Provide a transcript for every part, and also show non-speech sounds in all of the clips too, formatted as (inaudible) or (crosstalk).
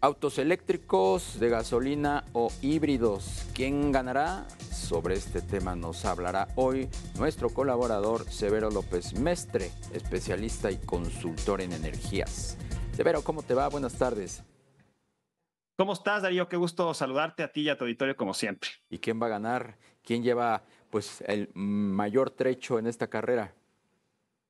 Autos eléctricos, de gasolina o híbridos. ¿Quién ganará? Sobre este tema nos hablará hoy nuestro colaborador Severo López Mestre, especialista y consultor en energías. Severo, ¿cómo te va? Buenas tardes. ¿Cómo estás, Darío? Qué gusto saludarte a ti y a tu auditorio como siempre. ¿Y quién va a ganar? ¿Quién lleva pues el mayor trecho en esta carrera?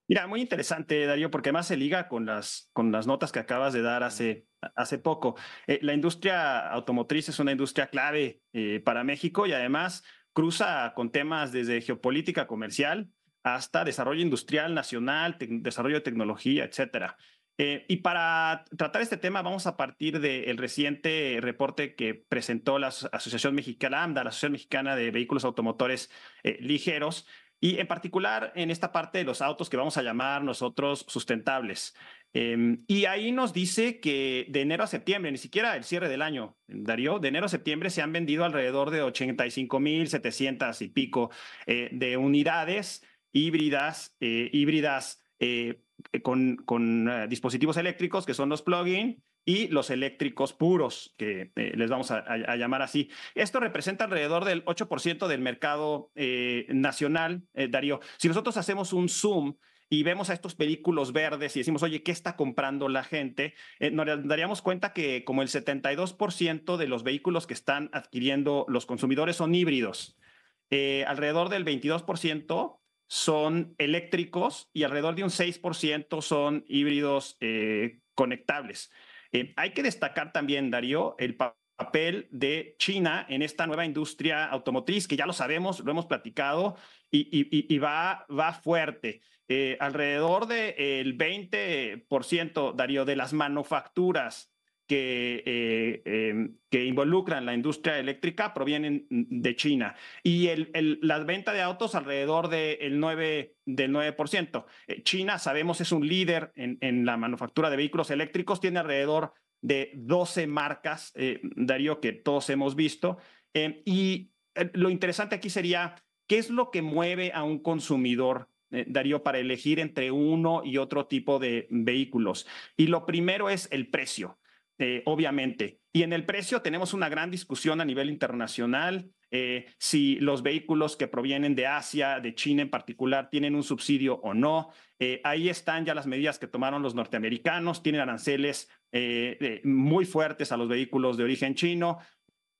Mira, muy interesante, Darío, porque más se liga con las, con las notas que acabas de dar hace hace poco. Eh, la industria automotriz es una industria clave eh, para México y además cruza con temas desde geopolítica comercial hasta desarrollo industrial nacional, desarrollo de tecnología, etcétera. Eh, y para tratar este tema vamos a partir del reciente reporte que presentó la Asociación Mexicana la Asociación Mexicana de Vehículos Automotores Ligeros, y en particular en esta parte de los autos que vamos a llamar nosotros sustentables. Em, y ahí nos dice que de enero a septiembre, ni siquiera el cierre del año, Darío, de enero a septiembre se han vendido alrededor de 85.700 y pico eh, de unidades híbridas, eh, híbridas eh, eh, con, con eh, dispositivos eléctricos, que son los plug-in, y los eléctricos puros, que les vamos a, llamar así. Esto representa alrededor del 8% del mercado nacional, Darío. Si nosotros hacemos un zoom y vemos a estos vehículos verdes y decimos, oye, ¿qué está comprando la gente? nos daríamos cuenta que como el 72% de los vehículos que están adquiriendo los consumidores son híbridos. alrededor del 22% son eléctricos y alrededor de un 6% son híbridos eh, conectables. Eh, hay que destacar también, Darío, el papel de China en esta nueva industria automotriz, que ya lo sabemos, lo hemos platicado y, va, va fuerte. Eh, alrededor del 20%, Darío, de las manufacturas eh, em, que, involucran la industria eléctrica provienen mm, de China y el, la venta de autos alrededor del 9, del 9%. China, sabemos, es un líder en, la manufactura de vehículos eléctricos, tiene alrededor de 12 marcas, eh, Darío, que todos hemos visto. Eh, y lo interesante aquí sería, ¿qué es lo que mueve a un consumidor Darío, para elegir entre uno y otro tipo de vehículos. Y lo primero es el precio. Eh, obviamente. Y en el precio tenemos una gran discusión a nivel internacional. Eh, si los vehículos que provienen de Asia, de China en particular, tienen un subsidio o no. Eh, ahí están ya las medidas que tomaron los norteamericanos, tienen aranceles muy fuertes a los vehículos de origen chino,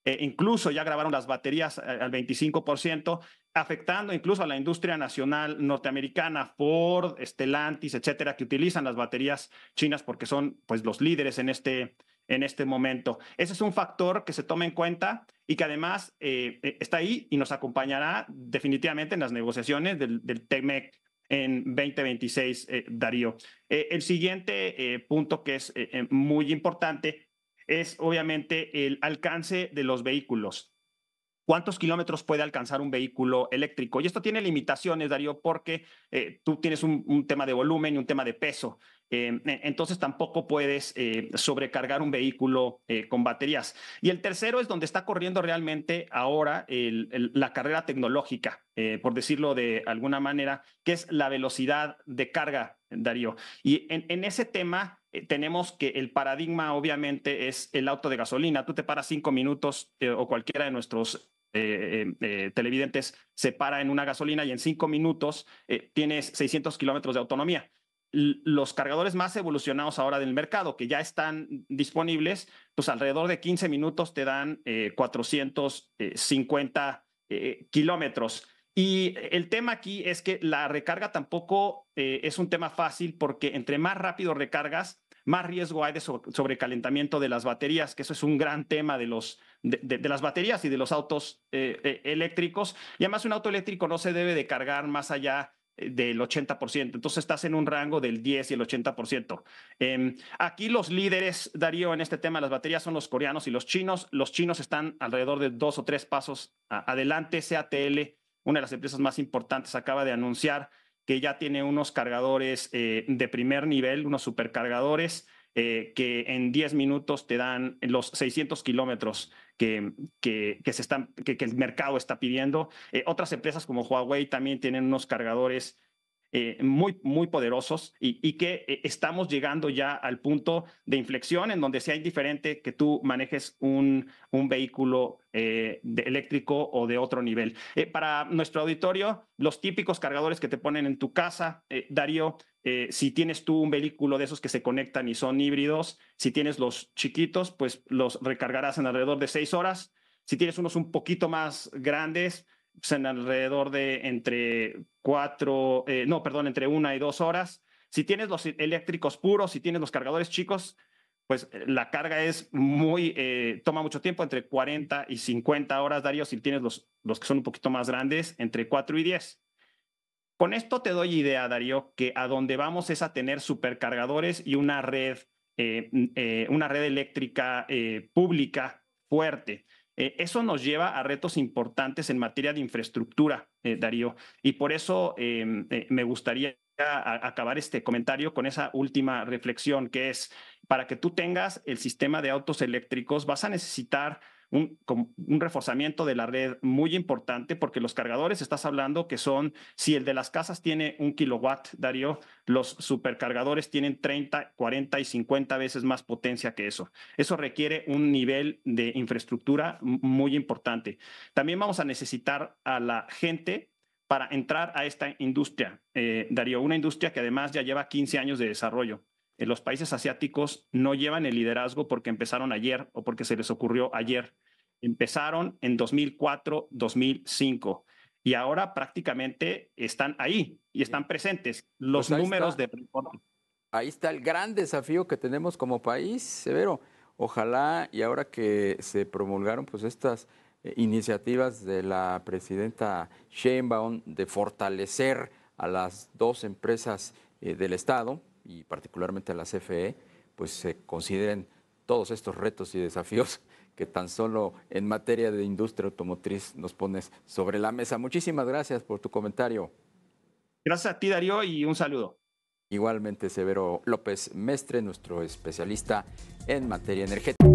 e incluso ya grabaron las baterías al 25%, afectando incluso a la industria nacional norteamericana, Ford, Stellantis, etcétera, que utilizan las baterías chinas porque son pues los líderes en este en este momento. Ese es un factor que se toma en cuenta y que además eh, eh, está ahí y nos acompañará definitivamente en las negociaciones del, del e en 2026, eh, Darío. el siguiente punto que es muy importante es obviamente el alcance de los vehículos. ¿Cuántos kilómetros puede alcanzar un vehículo eléctrico? Y esto tiene limitaciones, Darío, porque tú tienes un tema de volumen y un tema de peso. Eh, e, entonces tampoco puedes eh, sobrecargar un vehículo eh, con baterías. Y el tercero es donde está corriendo realmente ahora la carrera tecnológica, por decirlo de alguna manera, que es la velocidad de carga, Darío. Y en, ese tema tenemos que el paradigma obviamente es el auto de gasolina. Tú te paras cinco minutos o cualquiera de nuestros televidentes se para en una gasolina y en cinco minutos tienes 600 kilómetros de autonomía los cargadores más evolucionados ahora del mercado, que ya están disponibles, pues alrededor de 15 minutos te dan 450 eh, eh, eh, kilómetros. Y el tema aquí es que la recarga tampoco es un tema fácil porque entre más rápido recargas, más riesgo hay de sobrecalentamiento de las baterías, que eso es un gran tema de, los, las baterías y de los autos eléctricos. Y además un auto eléctrico no se debe de cargar más allá eh, del 80%. Entonces estás en un rango del 10 y el 80%. Em, aquí los líderes, Darío, en este tema de las baterías son los coreanos y los chinos. Los chinos están alrededor de dos o tres pasos adelante. CATL, una de las empresas más importantes, acaba de anunciar que ya tiene unos cargadores eh, de primer nivel, unos supercargadores. Eh, que en 10 minutos te dan los 600 kilómetros que, que, se están, que, el mercado está pidiendo. Eh, otras empresas como Huawei también tienen unos cargadores eh, muy, muy poderosos y, que eh, estamos llegando ya al punto de inflexión en donde sea indiferente que tú manejes un, un vehículo eh, eléctrico o de otro nivel. para nuestro auditorio, los típicos cargadores que te ponen en tu casa, Darío, si tienes tú un vehículo de esos que se conectan y son híbridos, si tienes los chiquitos, pues los recargarás en alrededor de seis horas. Si tienes unos un poquito más grandes, pues, en alrededor de entre cuatro, eh, no, perdón, entre una y dos horas. Si tienes los eléctricos puros, si tienes los cargadores chicos, pues eh, la carga es muy, eh, toma mucho tiempo, entre 40 y 50 horas, Darío, si tienes los, los que son un poquito más grandes, entre 4 y 10. Con esto te doy idea, Darío, que a donde vamos es a tener supercargadores y una red, una red eléctrica pública fuerte. Eh, eso nos lleva a retos importantes en materia de infraestructura, eh, Darío, y por eso em, eh, me gustaría a acabar este comentario con esa última reflexión que es, para que tú tengas el sistema de autos eléctricos vas a necesitar un, un, reforzamiento de la red muy importante porque los cargadores, estás hablando que son, si el de las casas tiene un kilowatt, Darío, los supercargadores tienen 30, 40 y 50 veces más potencia que eso. Eso requiere un nivel de infraestructura muy importante. También vamos a necesitar a la gente para entrar a esta industria, eh, Darío, una industria que además ya lleva 15 años de desarrollo. Eh, los países asiáticos no llevan el liderazgo porque empezaron ayer o porque se les ocurrió ayer. Empezaron en 2004, 2005 y ahora prácticamente están ahí y están presentes pues los números de Ahí está el gran desafío que tenemos como país, Severo. Ojalá y ahora que se promulgaron pues estas eh, iniciativas de la presidenta Sheinbaum de fortalecer a las dos empresas eh, del Estado y particularmente a la CFE, pues se consideren todos estos retos y desafíos (laughs) que tan solo en materia de industria automotriz nos pones sobre la mesa. Muchísimas gracias por tu comentario. Gracias a ti, Darío, y un saludo. Igualmente, Severo López Mestre, nuestro especialista en materia energética.